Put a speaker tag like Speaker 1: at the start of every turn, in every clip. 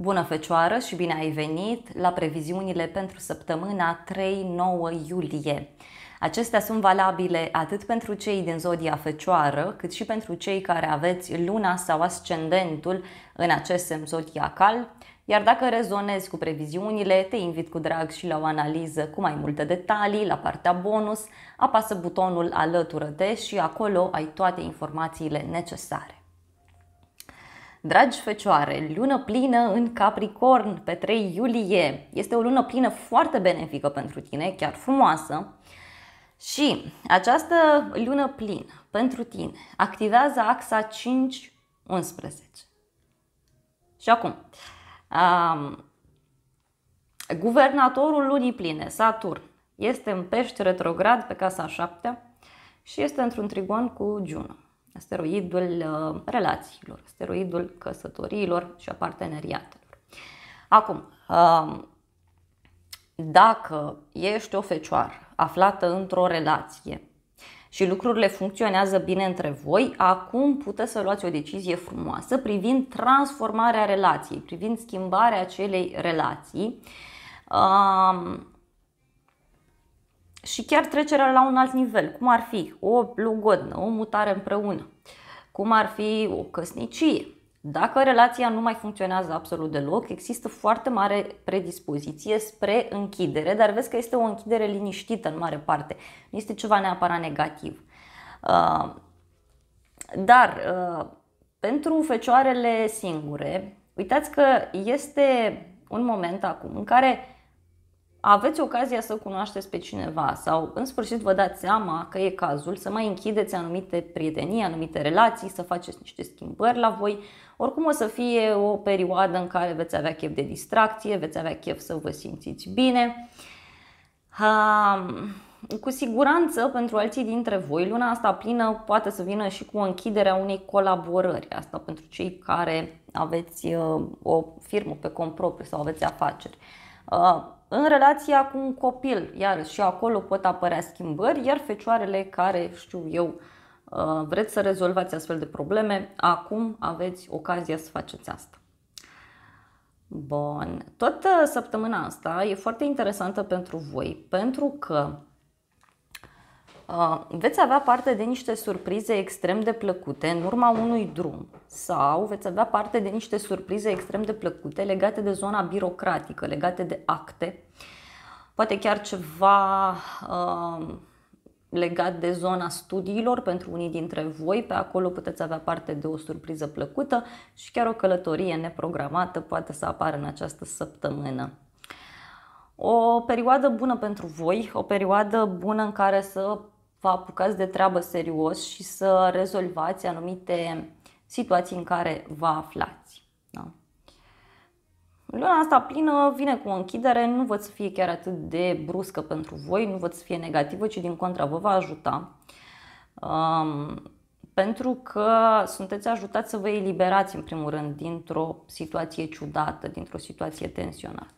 Speaker 1: Bună Fecioară și bine ai venit la previziunile pentru săptămâna 3-9 iulie. Acestea sunt valabile atât pentru cei din zodia Fecioară, cât și pentru cei care aveți luna sau ascendentul în acest semn zodiacal. Iar dacă rezonezi cu previziunile, te invit cu drag și la o analiză cu mai multe detalii la partea bonus, apasă butonul alătură de și acolo ai toate informațiile necesare. Dragi fecioare, lună plină în Capricorn pe 3 iulie. Este o lună plină foarte benefică pentru tine, chiar frumoasă. Și această lună plină pentru tine activează axa 5-11. Și acum, um, guvernatorul lunii pline, Saturn, este în pești retrograd pe casa 7 și este într-un trigon cu Juno asteroidul uh, relațiilor, asteroidul căsătoriilor și a parteneriatelor. Acum, um, dacă ești o fecioară aflată într-o relație și lucrurile funcționează bine între voi, acum puteți să luați o decizie frumoasă privind transformarea relației, privind schimbarea acelei relații. Um, și chiar trecerea la un alt nivel, cum ar fi o lugodnă, o mutare împreună, cum ar fi o căsnicie. Dacă relația nu mai funcționează absolut deloc, există foarte mare predispoziție spre închidere, dar vezi că este o închidere liniștită în mare parte. Nu este ceva neapărat negativ. Uh, dar uh, pentru fecioarele singure, uitați că este un moment acum în care aveți ocazia să cunoașteți pe cineva sau în sfârșit vă dați seama că e cazul să mai închideți anumite prietenii, anumite relații, să faceți niște schimbări la voi. Oricum o să fie o perioadă în care veți avea chef de distracție, veți avea chef să vă simțiți bine. Cu siguranță, pentru alții dintre voi, luna asta plină poate să vină și cu închiderea unei colaborări. Asta pentru cei care aveți uh, o firmă pe cont propriu sau aveți afaceri. Uh, în relația cu un copil, iar și acolo pot apărea schimbări, iar fecioarele care, știu eu, uh, vreți să rezolvați astfel de probleme, acum aveți ocazia să faceți asta. Bun, tot săptămâna asta e foarte interesantă pentru voi, pentru că Uh, veți avea parte de niște surprize extrem de plăcute în urma unui drum sau veți avea parte de niște surprize extrem de plăcute legate de zona birocratică, legate de acte, poate chiar ceva uh, legat de zona studiilor pentru unii dintre voi, pe acolo puteți avea parte de o surpriză plăcută și chiar o călătorie neprogramată poate să apară în această săptămână. O perioadă bună pentru voi, o perioadă bună în care să vă apucați de treabă serios și să rezolvați anumite situații în care vă aflați. Da? Luna asta plină vine cu o închidere, nu văd să fie chiar atât de bruscă pentru voi, nu văd să fie negativă, ci din contra vă va ajuta. Um, pentru că sunteți ajutați să vă eliberați, în primul rând, dintr-o situație ciudată, dintr-o situație tensionată.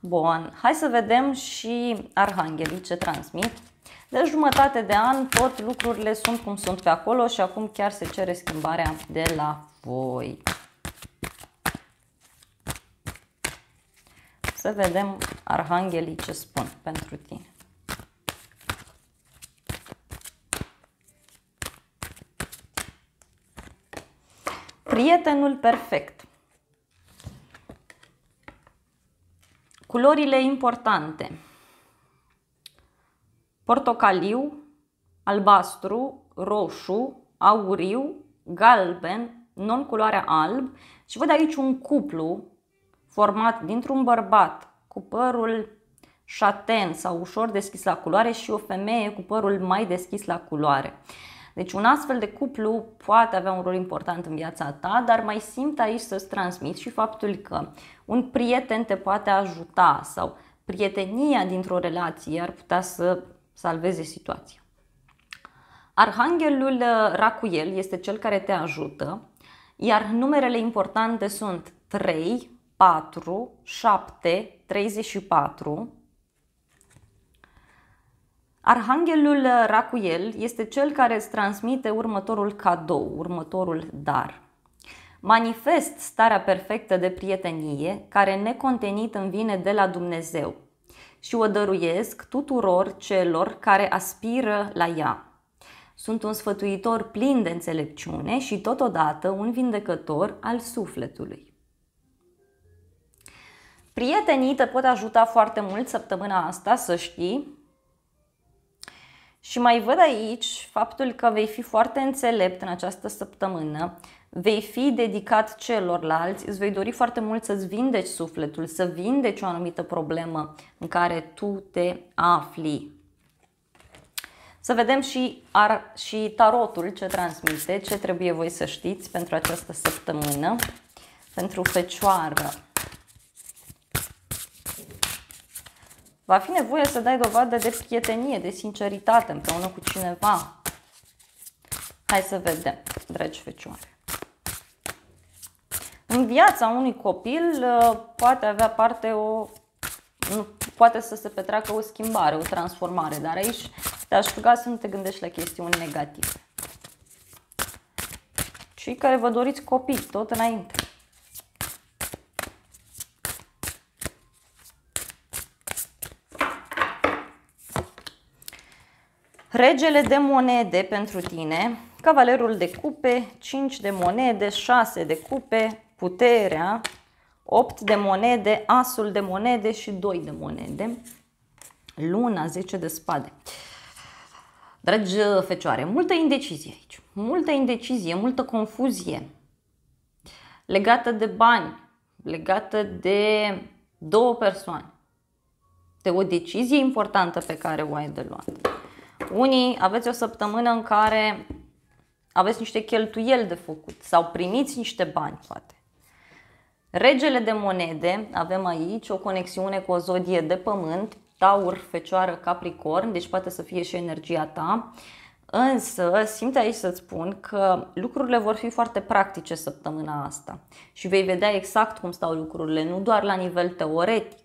Speaker 1: Bun, hai să vedem și arhanghelii ce transmit. De jumătate de an tot lucrurile sunt cum sunt pe acolo și acum chiar se cere schimbarea de la voi. Să vedem arhanghelii ce spun pentru tine. Prietenul perfect. Culorile importante portocaliu, albastru, roșu, auriu, galben, non-culoarea alb și văd aici un cuplu format dintr-un bărbat cu părul șaten sau ușor deschis la culoare și o femeie cu părul mai deschis la culoare. Deci un astfel de cuplu poate avea un rol important în viața ta, dar mai simt aici să-ți transmit și faptul că un prieten te poate ajuta sau prietenia dintr-o relație ar putea să salveze situația. Arhanghelul uh, Racuel este cel care te ajută, iar numerele importante sunt 3, 4, 7, 34. Arhanghelul uh, Racuel este cel care îți transmite următorul cadou, următorul dar. Manifest starea perfectă de prietenie care necontenit îmi vine de la Dumnezeu, și o dăruiesc tuturor celor care aspiră la ea. Sunt un sfătuitor plin de înțelepciune și totodată un vindecător al sufletului. Prietenii te pot ajuta foarte mult săptămâna asta, să știi, și mai văd aici faptul că vei fi foarte înțelept în această săptămână, vei fi dedicat celorlalți, îți vei dori foarte mult să-ți vindeci sufletul, să vindeci o anumită problemă în care tu te afli. Să vedem și, ar, și tarotul ce transmite, ce trebuie voi să știți pentru această săptămână, pentru fecioară. Va fi nevoie să dai dovadă de prietenie, de sinceritate împreună cu cineva. Hai să vedem, dragi fecioare. În viața unui copil uh, poate avea parte o poate să se petreacă o schimbare, o transformare, dar aici te-aș ruga să nu te gândești la chestiuni negative. Cei care vă doriți copii, tot înainte. Regele de monede pentru tine, cavalerul de cupe, 5 de monede, 6 de cupe, puterea, 8 de monede, asul de monede și 2 de monede, luna 10 de spade. Dragi fecioare, multă indecizie aici, multă indecizie, multă confuzie legată de bani, legată de două persoane, de o decizie importantă pe care o ai de luat. Unii aveți o săptămână în care aveți niște cheltuieli de făcut sau primiți niște bani, poate. Regele de monede, avem aici o conexiune cu o zodie de pământ, taur, fecioară, capricorn, deci poate să fie și energia ta. Însă, simt aici să-ți spun că lucrurile vor fi foarte practice săptămâna asta și vei vedea exact cum stau lucrurile, nu doar la nivel teoretic,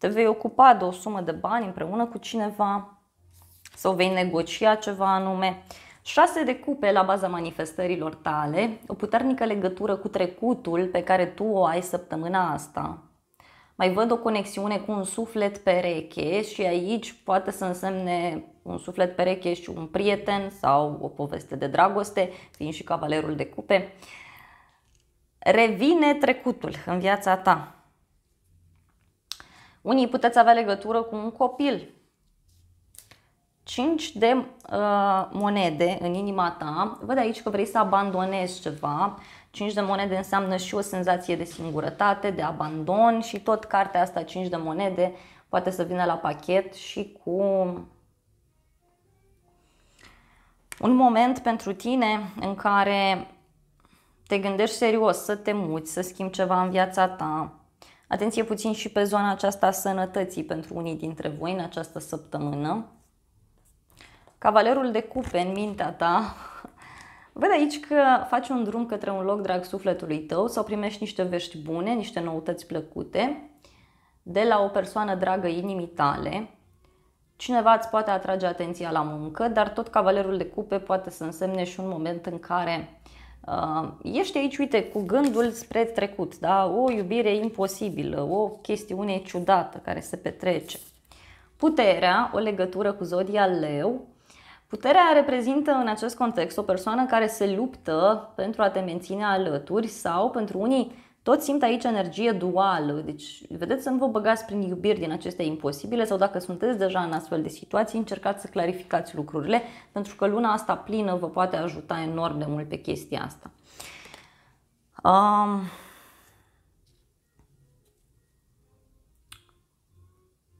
Speaker 1: te vei ocupa de o sumă de bani împreună cu cineva sau vei negocia ceva anume. 6 de cupe la baza manifestărilor tale, o puternică legătură cu trecutul pe care tu o ai săptămâna asta. Mai văd o conexiune cu un suflet pereche și aici poate să însemne un suflet pereche și un prieten sau o poveste de dragoste, fiind și cavalerul de cupe. Revine trecutul în viața ta. Unii puteți avea legătură cu un copil. 5 de uh, monede în inima ta, văd aici că vrei să abandonezi ceva. 5 de monede înseamnă și o senzație de singurătate, de abandon și tot cartea asta 5 de monede poate să vină la pachet și cu un moment pentru tine în care te gândești serios să te muți, să schimbi ceva în viața ta, Atenție puțin și pe zona aceasta a sănătății pentru unii dintre voi în această săptămână. Cavalerul de cupe în mintea ta Văd aici că faci un drum către un loc drag sufletului tău sau primești niște vești bune, niște noutăți plăcute de la o persoană dragă inimii tale. Cineva îți poate atrage atenția la muncă, dar tot cavalerul de cupe poate să însemne și un moment în care Uh, ești aici, uite, cu gândul spre trecut, da? o iubire imposibilă, o chestiune ciudată care se petrece. Puterea, o legătură cu zodia leu, Puterea reprezintă în acest context o persoană care se luptă pentru a te menține alături sau pentru unii tot simt aici energie duală, deci vedeți să nu vă băgați prin iubiri din acestea imposibile sau dacă sunteți deja în astfel de situații, încercați să clarificați lucrurile, pentru că luna asta plină vă poate ajuta enorm de mult pe chestia asta. Um...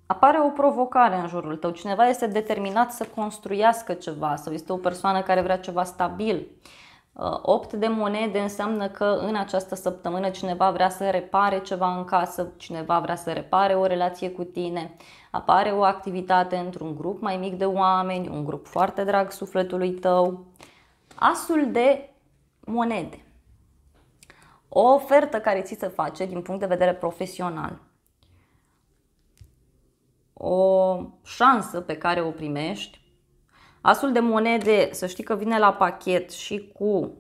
Speaker 1: Apare o provocare în jurul tău, cineva este determinat să construiască ceva sau este o persoană care vrea ceva stabil. Uh, 8 uh, de monede înseamnă că în această săptămână cineva vrea să repare ceva în casă, cineva vrea să repare o relație cu tine, apare o activitate într-un grup mai mic de oameni, un grup foarte drag sufletului tău. Asul de monede. O ofertă care ți se face din punct de vedere profesional. O șansă pe care o primești Asul de monede, să știi că vine la pachet și cu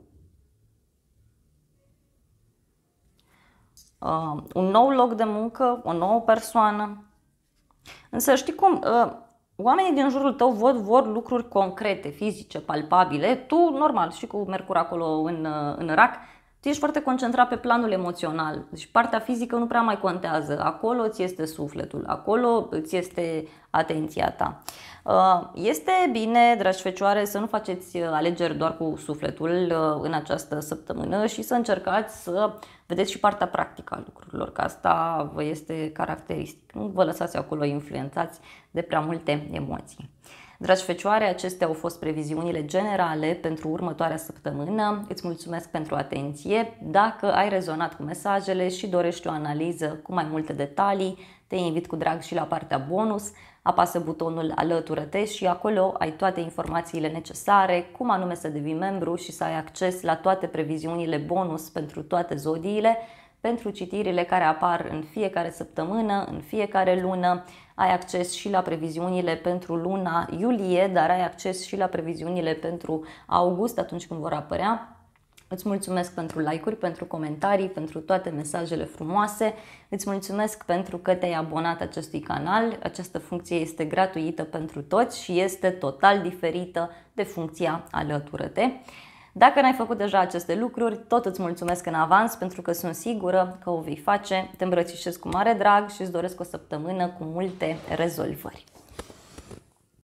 Speaker 1: uh, un nou loc de muncă, o nouă persoană. Însă știi cum, uh, oamenii din jurul tău văd, vor lucruri concrete, fizice, palpabile. Tu, normal, și cu Mercur acolo în, uh, în rac, tu ești foarte concentrat pe planul emoțional. Deci partea fizică nu prea mai contează. Acolo ți este sufletul, acolo ți este atenția ta. Uh, este bine, dragi fecioare, să nu faceți uh, alegeri doar cu sufletul uh, în această săptămână și să încercați să vedeți și partea practică a lucrurilor, că asta vă este caracteristic. Nu vă lăsați acolo influențați de prea multe emoții. Dragi fecioare, acestea au fost previziunile generale pentru următoarea săptămână. Îți mulțumesc pentru atenție. Dacă ai rezonat cu mesajele și dorești o analiză cu mai multe detalii, te invit cu drag și la partea bonus. Apasă butonul Alătură-te și acolo ai toate informațiile necesare, cum anume să devii membru și să ai acces la toate previziunile bonus pentru toate zodiile, pentru citirile care apar în fiecare săptămână, în fiecare lună, ai acces și la previziunile pentru luna iulie, dar ai acces și la previziunile pentru august atunci când vor apărea. Îți mulțumesc pentru like-uri, pentru comentarii, pentru toate mesajele frumoase. Îți mulțumesc pentru că te-ai abonat acestui canal. Această funcție este gratuită pentru toți și este total diferită de funcția alătură-te. Dacă n-ai făcut deja aceste lucruri, tot îți mulțumesc în avans pentru că sunt sigură că o vei face. Te îmbrățișez cu mare drag și îți doresc o săptămână cu multe rezolvări.